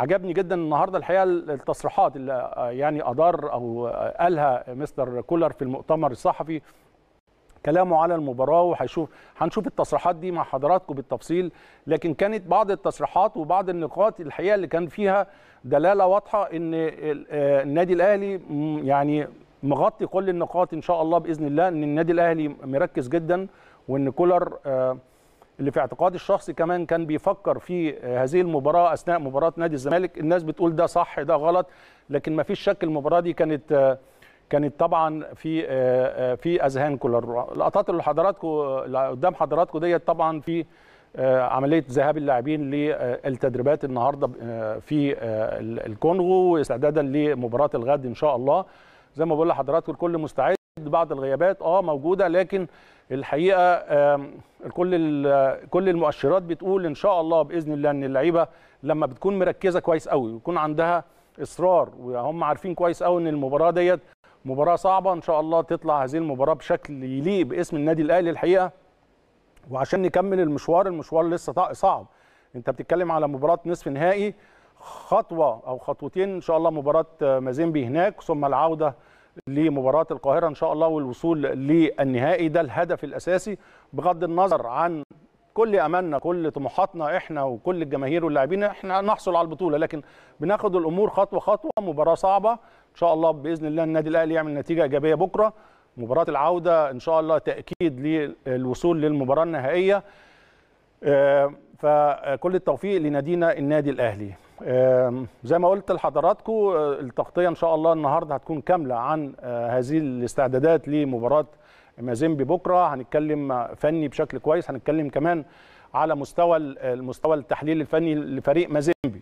عجبني جدا النهارده الحقيقه التصريحات اللي آه، يعني ادار او آه، قالها مستر كولر في المؤتمر الصحفي كلامه على المباراه وهيشوف هنشوف التصريحات دي مع حضراتكم بالتفصيل لكن كانت بعض التصريحات وبعض النقاط الحقيقه اللي كان فيها دلاله واضحه ان آه، النادي الاهلي يعني مغطي كل النقاط ان شاء الله باذن الله ان النادي الاهلي مركز جدا وان كولر اللي في اعتقادي الشخصي كمان كان بيفكر في هذه المباراه اثناء مباراه نادي الزمالك الناس بتقول ده صح ده غلط لكن ما فيش شك المباراه دي كانت كانت طبعا في في اذهان كل اللقطات اللي حضراتكم اللي قدام حضراتكم ديت طبعا في عمليه ذهاب اللاعبين للتدريبات النهارده في الكونغو استعدادا لمباراه الغد ان شاء الله زي ما بقول لحضراتكم الكل مستعد بعض الغيابات اه موجوده لكن الحقيقه كل كل المؤشرات بتقول ان شاء الله باذن الله ان اللعيبه لما بتكون مركزه كويس قوي ويكون عندها اصرار وهم عارفين كويس قوي ان المباراه ديت مباراه صعبه ان شاء الله تطلع هذه المباراه بشكل يليق باسم النادي الاهلي الحقيقه وعشان نكمل المشوار المشوار لسه صعب انت بتتكلم على مباراه نصف نهائي خطوه او خطوتين ان شاء الله مباراه مازيمبي هناك ثم العوده لمباراه القاهره ان شاء الله والوصول للنهائي ده الهدف الاساسي بغض النظر عن كل املنا كل طموحاتنا احنا وكل الجماهير واللاعبين احنا نحصل على البطوله لكن بناخد الامور خطوه خطوه مباراه صعبه ان شاء الله باذن الله النادي الاهلي يعمل نتيجه ايجابيه بكره مباراه العوده ان شاء الله تاكيد للوصول للمباراه النهائيه آه، فكل التوفيق لنادينا النادي الاهلي زي ما قلت لحضراتكم آه، التغطيه ان شاء الله النهارده هتكون كامله عن آه، هذه الاستعدادات لمباراه مازيمبي بكره هنتكلم فني بشكل كويس هنتكلم كمان على مستوى المستوى آه، التحليل الفني لفريق مازيمبي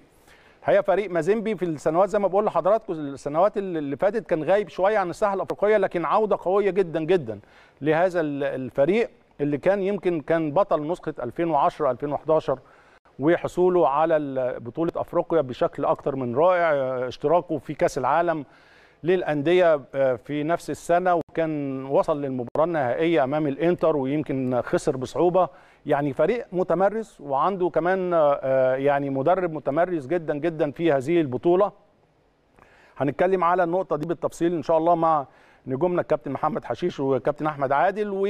الحقيقه فريق مازيمبي في السنوات زي ما بقول لحضراتكم السنوات اللي فاتت كان غايب شويه عن الساحه الافريقيه لكن عوده قويه جدا جدا لهذا الفريق اللي كان يمكن كان بطل نسخه 2010 2011 وحصوله على بطوله افريقيا بشكل اكتر من رائع اشتراكه في كاس العالم للانديه آه، في نفس السنه وكان وصل للمباراه النهائيه امام الانتر ويمكن خسر بصعوبه يعني فريق متمرس وعنده كمان آه، يعني مدرب متمرس جدا جدا في هذه البطوله هنتكلم على النقطه دي بالتفصيل ان شاء الله مع نجومنا الكابتن محمد حشيش وكابتن احمد عادل و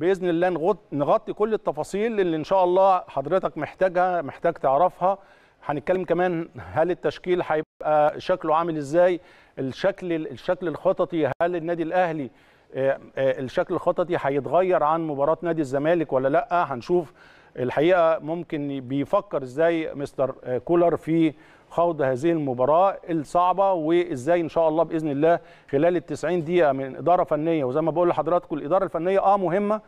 باذن الله نغطي كل التفاصيل اللي ان شاء الله حضرتك محتاجها محتاج تعرفها هنتكلم كمان هل التشكيل هيبقى شكله عامل ازاي الشكل الشكل الخططي هل النادي الاهلي آه، آه، الشكل الخططي هيتغير عن مباراه نادي الزمالك ولا لا هنشوف الحقيقه ممكن بيفكر ازاي مستر كولر في خوض هذه المباراه الصعبه وازاي ان شاء الله باذن الله خلال ال 90 دقيقه من اداره فنيه وزي ما بقول لحضراتكم الاداره الفنيه اه مهمه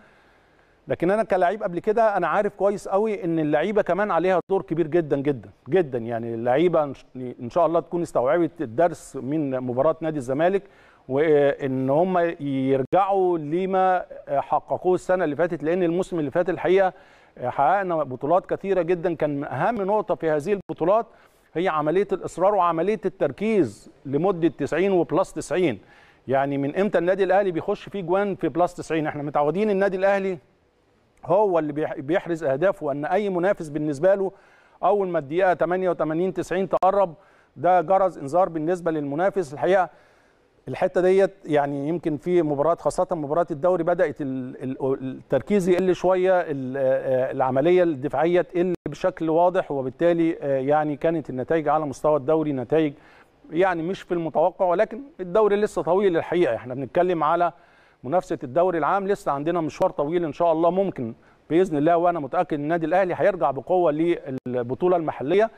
لكن انا كلاعب قبل كده انا عارف كويس قوي ان اللعيبه كمان عليها دور كبير جدا جدا جدا يعني اللعيبه ان شاء الله تكون استوعبت الدرس من مباراه نادي الزمالك وان هم يرجعوا لما حققوه السنه اللي فاتت لان الموسم اللي فات الحقيقه حققنا بطولات كثيره جدا كان اهم نقطه في هذه البطولات هي عمليه الاصرار وعمليه التركيز لمده 90 وبلس 90 يعني من امتى النادي الاهلي بيخش فيه جوان في بلس 90 احنا متعودين النادي الاهلي هو اللي بيحرز اهدافه ان اي منافس بالنسبه له اول ما الدقيقه 88 90 تقرب ده جرس انذار بالنسبه للمنافس الحقيقه الحته ديت يعني يمكن في مباريات خاصه مباريات الدوري بدات التركيز يقل شويه آه، آه، العمليه الدفاعيه تقل بشكل واضح وبالتالي آه، يعني كانت النتائج على مستوى الدوري نتائج يعني مش في المتوقع ولكن الدوري لسه طويل الحقيقه احنا بنتكلم على منافسه الدوري العام لسه عندنا مشوار طويل ان شاء الله ممكن باذن الله وانا متاكد ان النادي الاهلي هيرجع بقوه للبطوله المحليه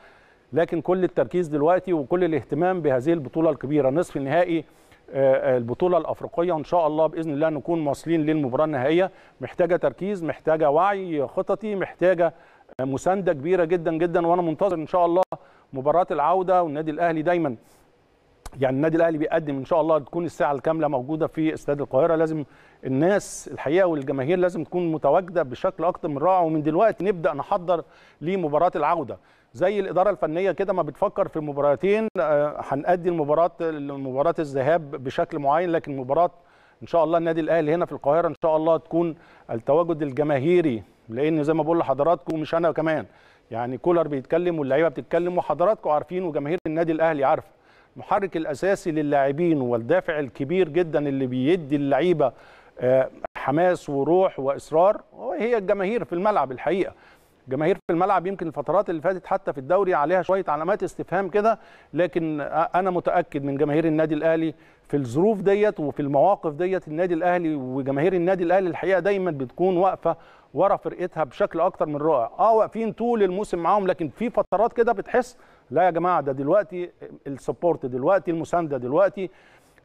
لكن كل التركيز دلوقتي وكل الاهتمام بهذه البطوله الكبيره نصف النهائي البطوله الافريقيه ان شاء الله باذن الله نكون واصلين للمباراه النهائيه محتاجه تركيز محتاجه وعي خططي محتاجه مسانده كبيره جدا جدا وانا منتظر ان شاء الله مباراه العوده والنادي الاهلي دايما يعني النادي الاهلي بيقدم ان شاء الله تكون الساعه الكامله موجوده في استاد القاهره لازم الناس الحقيقه والجماهير لازم تكون متواجده بشكل اكتر من رائع ومن دلوقتي نبدا نحضر لمباراه العوده زي الاداره الفنيه كده ما بتفكر في مباراتين آه، هنأدي المباراه مباراه الذهاب بشكل معين لكن مباراه ان شاء الله النادي الاهلي هنا في القاهره ان شاء الله تكون التواجد الجماهيري لان زي ما بقول لحضراتكم مش انا كمان يعني كولر بيتكلم واللعيبه بتتكلم وحضراتكم عارفين وجماهير النادي الاهلي عارفه المحرك الاساسي للاعبين والدافع الكبير جدا اللي بيدي اللعيبه آه، حماس وروح واصرار هي الجماهير في الملعب الحقيقه جماهير في الملعب يمكن الفترات اللي فاتت حتى في الدوري عليها شويه علامات استفهام كده لكن انا متاكد من جماهير النادي الاهلي في الظروف ديت وفي المواقف ديت النادي الاهلي وجماهير النادي الاهلي الحقيقه دايما بتكون واقفه ورا فرقتها بشكل اكتر من رائع اه واقفين طول الموسم معاهم لكن في فترات كده بتحس لا يا جماعه ده دلوقتي السبورت دلوقتي المسانده دلوقتي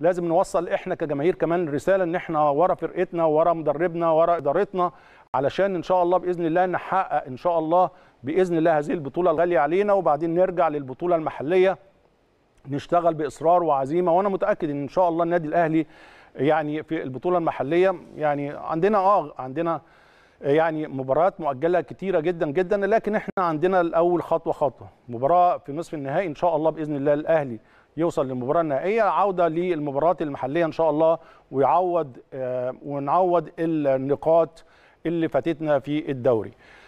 لازم نوصل احنا كجماهير كمان رساله ان احنا ورا فرقتنا ورا مدربنا ورا ادارتنا علشان ان شاء الله باذن الله نحقق ان شاء الله باذن الله هذه البطوله الغاليه علينا وبعدين نرجع للبطوله المحليه نشتغل باصرار وعزيمه وانا متاكد ان ان شاء الله النادي الاهلي يعني في البطوله المحليه يعني عندنا اه عندنا يعني مباريات مؤجله كتيره جدا جدا لكن احنا عندنا الاول خطوه خطوه مباراه في نصف النهائي ان شاء الله باذن الله الاهلي يوصل للمباراه النهائيه عوده للمباريات المحليه ان شاء الله ويعوض آه، ونعوض النقاط اللي فاتتنا في الدوري